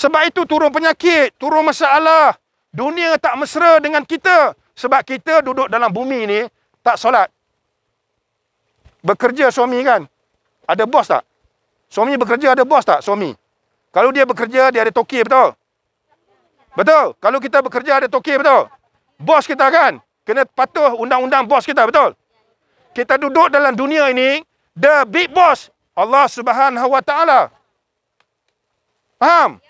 Sebab itu turun penyakit, turun masalah. Dunia tak mesra dengan kita. Sebab kita duduk dalam bumi ni, tak solat. Bekerja suami kan? Ada bos tak? Suami bekerja ada bos tak suami? Kalau dia bekerja, dia ada toki betul? Betul? Kalau kita bekerja ada toki betul? Bos kita kan? Kena patuh undang-undang bos kita betul? Kita duduk dalam dunia ini, the big boss, Allah Subhanahu Wa Taala. Faham? Ya.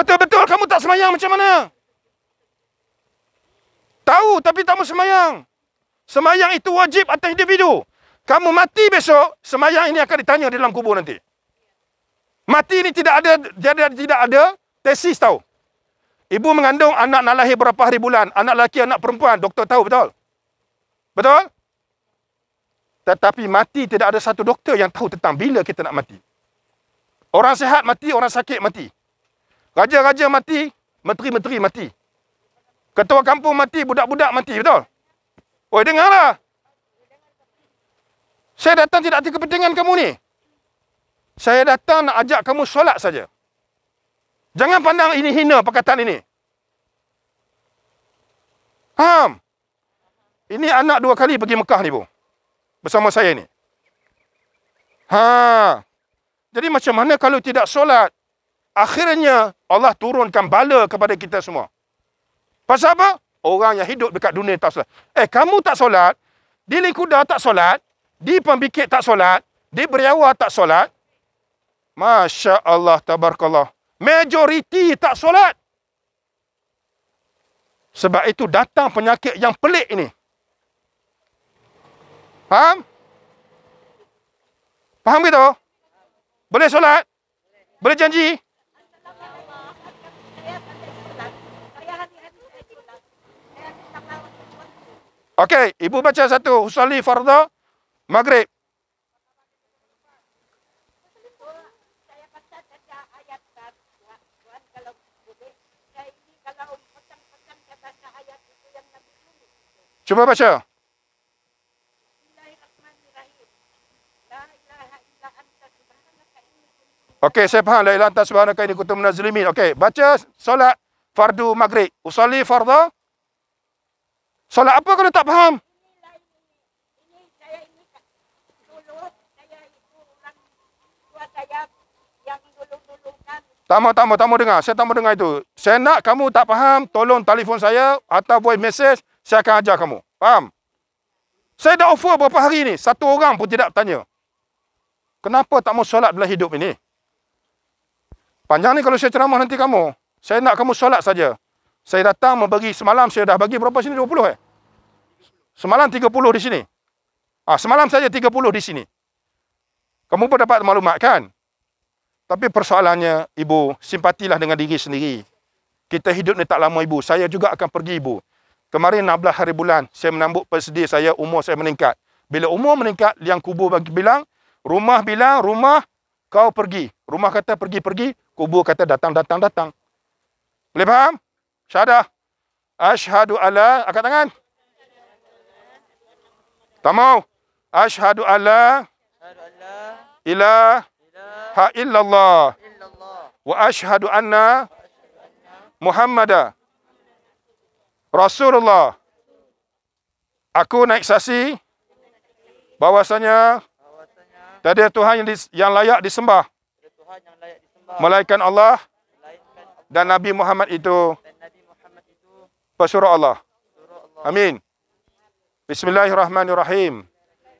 Betul-betul kamu tak semayang macam mana? Tahu tapi tak mau semayang. Semayang itu wajib atas individu. Kamu mati besok, semayang ini akan ditanya di dalam kubur nanti. Mati ini tidak ada jadi tidak ada tesis tahu. Ibu mengandung anak nak lahir berapa hari bulan, anak lelaki anak perempuan, doktor tahu betul. Betul? Tetapi mati tidak ada satu doktor yang tahu tentang bila kita nak mati. Orang sehat mati, orang sakit mati. Raja-raja mati, menteri-menteri mati. Ketua kampung mati, budak-budak mati, betul? Oi, dengarlah. Saya datang tidak ada kepentingan kamu ni. Saya datang nak ajak kamu solat saja. Jangan pandang ini hina perkataan ini. Faham? Ini anak dua kali pergi Mekah ni, Bu. Bersama saya ni. Ha. Jadi macam mana kalau tidak solat? akhirnya Allah turunkan bala kepada kita semua. Pasal apa? Orang yang hidup dekat dunia tak solat. Eh, kamu tak solat. Di likuda tak solat. Di pembikit tak solat. Di beriawa tak solat. Masya Allah, tabarakallah. Majoriti tak solat. Sebab itu datang penyakit yang pelik ini. Faham? Faham kita? Boleh solat? Boleh janji? Boleh. Okey, ibu baca satu. Usali fardha maghrib. Cuba baca. Okey, saya faham. La ilaha illa anta subhanaka inni kuntu minaz zalimin. Okey, baca solat fardu maghrib. Usali fardha Solat apa Kau tak faham? Tamu, tamu, tamu dengar. Saya tamu dengar itu. Saya nak kamu tak faham, tolong telefon saya atau buat message, saya akan ajar kamu. Faham? Saya dah offer berapa hari ini. Satu orang pun tidak tanya. Kenapa tak mau solat dalam hidup ini? Panjang ni kalau saya ceramah nanti kamu. Saya nak kamu solat saja. Saya datang memberi semalam saya dah bagi berapa sini 20 eh. Semalam 30 di sini. Ah semalam saja 30 di sini. Kamu pun dapat maklumat kan? Tapi persoalannya ibu simpatilah dengan diri sendiri. Kita hidup ni tak lama ibu. Saya juga akan pergi ibu. Kemarin 16 hari bulan saya menambut persedia saya umur saya meningkat. Bila umur meningkat liang kubur bagi bilang rumah bilang rumah kau pergi. Rumah kata pergi pergi, kubur kata datang datang datang. Boleh faham? Syahadah. Ashadu ala. Angkat tangan. Tak mau. Ashadu ala. Ila. Ha illallah. Wa ashadu anna. Muhammadah. Rasulullah. Aku naik saksi. Bahwasanya. Tadi Tuhan yang, di, yang layak disembah. Melainkan Allah. Dan Nabi Muhammad itu. Dan pasyurah Allah. Amin. Bismillahirrahmanirrahim.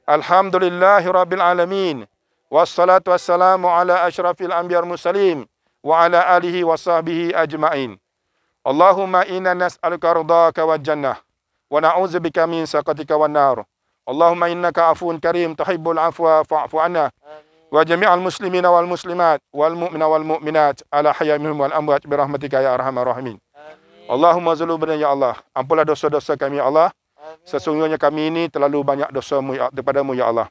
Alhamdulillahirrabbilalamin. Wassalatu wassalamu ala ashrafil anbiar musalim. Wa ala alihi wa ajma'in. Allahumma inna nas'aluka rudaka wa jannah. Wa na'udzubika min saqatika wa nar. Allahumma innaka afun karim tuhibbul afwa fa'fu anna. Wa jami'al muslimina wal muslimat. Wal mu'mina wal mu'minat. Ala hayamihum wal amwat. Birahmatika ya arhamar rahimin. Allahumma zulubna ya Allah. Ampunlah dosa-dosa kami ya Allah. Sesungguhnya kami ini terlalu banyak dosamu ya, daripadamu ya Allah.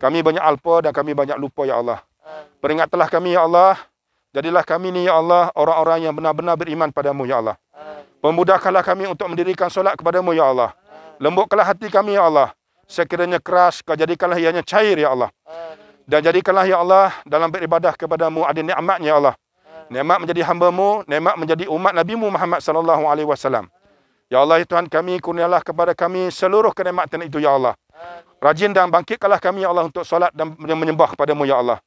Kami banyak alpa dan kami banyak lupa ya Allah. Peringatlah kami ya Allah. Jadilah kami ini ya Allah orang-orang yang benar-benar beriman padamu ya Allah. Pemudahkanlah kami untuk mendirikan solat kepadamu ya Allah. Lembutkanlah hati kami ya Allah. Sekiranya keras, kau jadikanlah ianya cair ya Allah. Dan jadikanlah ya Allah dalam beribadah kepadamu ada nikmatnya ya Allah. Nikmat menjadi hamba-Mu, nikmat menjadi umat Nabi-Mu Muhammad sallallahu alaihi wasallam. Ya Allah, ya Tuhan kami, kurnialah kepada kami seluruh kenikmatan itu, Ya Allah. Rajin dan bangkitkanlah kami, Ya Allah, untuk solat dan menyembah kepadamu, Ya Allah.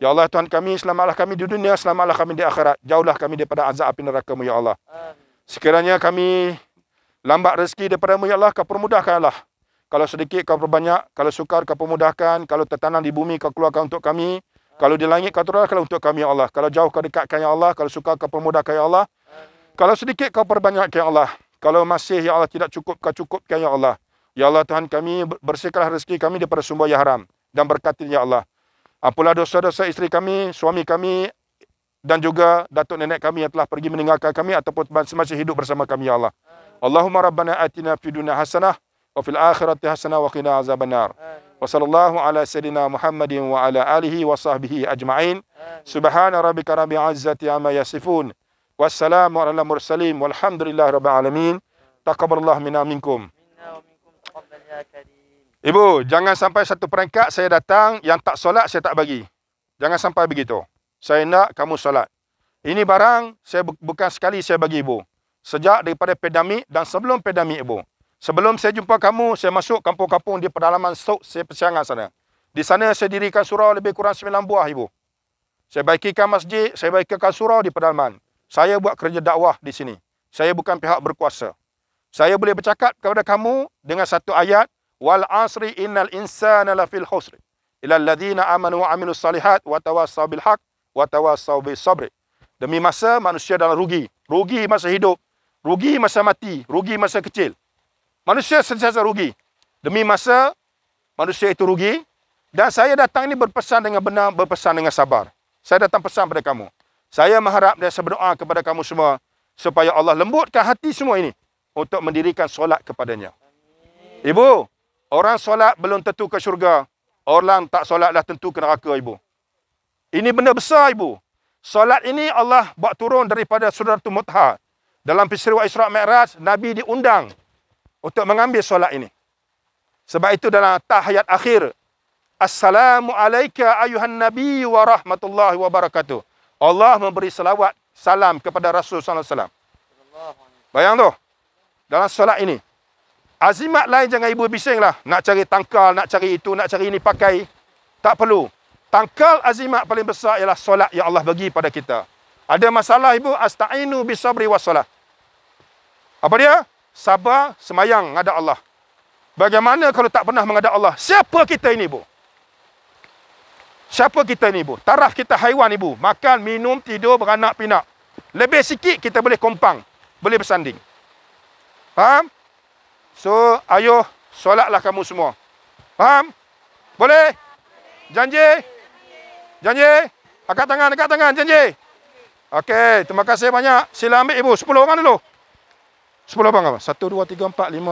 Ya Allah, ya Tuhan kami, selamatlah kami di dunia, selamatlah kami di akhirat. Jauhlah kami daripada azab api neraka-Mu, Ya Allah. Sekiranya kami lambat rezeki daripada-Mu, Ya Allah, kau permudahkanlah. Kalau sedikit, kau perbanyak. Kalau sukar, kau permudahkan. Kalau tertanam di bumi, kau keluarkan untuk kami. Kalau di langit kau kalau untuk kami ya Allah. Kalau jauh kau dekatkan ya Allah. Kalau suka kau permudahkan ya Allah. Kalau sedikit kau perbanyakkan ya Allah. Kalau masih ya Allah tidak cukup kau cukupkan ya Allah. Ya Allah Tuhan kami bersihkanlah rezeki kami daripada sumber yang haram. Dan berkati ya Allah. Apalah dosa-dosa isteri kami, suami kami dan juga datuk nenek kami yang telah pergi meninggalkan kami ataupun semasa hidup bersama kami ya Allah. Allahumma rabbana atina fid dunya hasanah wa fil akhirati hasanah wa qina azabannar. وصلى الله على سيدنا محمد وعلى آله وصحبه أجمعين سبحان ربك رب العزة عما يصفون والسلام على المرسلين والحمد لله رب العالمين تقبل الله منا منكم Ibu, jangan sampai satu peringkat saya datang yang tak solat saya tak bagi. Jangan sampai begitu. Saya nak kamu solat. Ini barang saya bukan sekali saya bagi ibu. Sejak daripada pandemik dan sebelum pandemik ibu. Sebelum saya jumpa kamu, saya masuk kampung-kampung di pedalaman Sok saya persiangan sana. Di sana saya dirikan surau lebih kurang 9 buah, Ibu. Saya baikikan masjid, saya baikikan surau di pedalaman. Saya buat kerja dakwah di sini. Saya bukan pihak berkuasa. Saya boleh bercakap kepada kamu dengan satu ayat. Wal asri innal insana lafil khusri. Ilal ladhina amanu wa aminu salihat wa tawassaw bilhaq wa tawassaw Sabri Demi masa, manusia dalam rugi. Rugi masa hidup. Rugi masa mati. Rugi masa kecil. Manusia sentiasa rugi. Demi masa, manusia itu rugi. Dan saya datang ini berpesan dengan benar, berpesan dengan sabar. Saya datang pesan kepada kamu. Saya mengharap dan saya berdoa kepada kamu semua supaya Allah lembutkan hati semua ini untuk mendirikan solat kepadanya. Ibu, orang solat belum tentu ke syurga. Orang tak solat dah tentu ke neraka, Ibu. Ini benda besar, Ibu. Solat ini Allah buat turun daripada Surah Tumutha. Dalam Pisriwa Isra' Mi'raj, Nabi diundang untuk mengambil solat ini. Sebab itu dalam tahiyat akhir, Assalamu alayka ayuhan nabi wa rahmatullahi wa barakatuh. Allah memberi selawat salam kepada Rasul sallallahu alaihi wasallam. Bayang tu. Dalam solat ini. Azimat lain jangan ibu bisinglah. Nak cari tangkal, nak cari itu, nak cari ini pakai. Tak perlu. Tangkal azimat paling besar ialah solat yang Allah bagi pada kita. Ada masalah ibu, astainu bisabri wasalah. Apa dia? sabar, semayang, ngadap Allah. Bagaimana kalau tak pernah mengadap Allah? Siapa kita ini, ibu? Siapa kita ini, ibu? Taraf kita haiwan, Ibu. Makan, minum, tidur, beranak, pinak. Lebih sikit kita boleh kompang. Boleh bersanding. Faham? So, ayuh, solatlah kamu semua. Faham? Boleh? Janji? Janji? Angkat tangan, angkat tangan, janji? Okey, terima kasih banyak. Sila ambil, Ibu. Sepuluh, orang dulu. 10 abang apa? 1, 2, 3, 4, 5.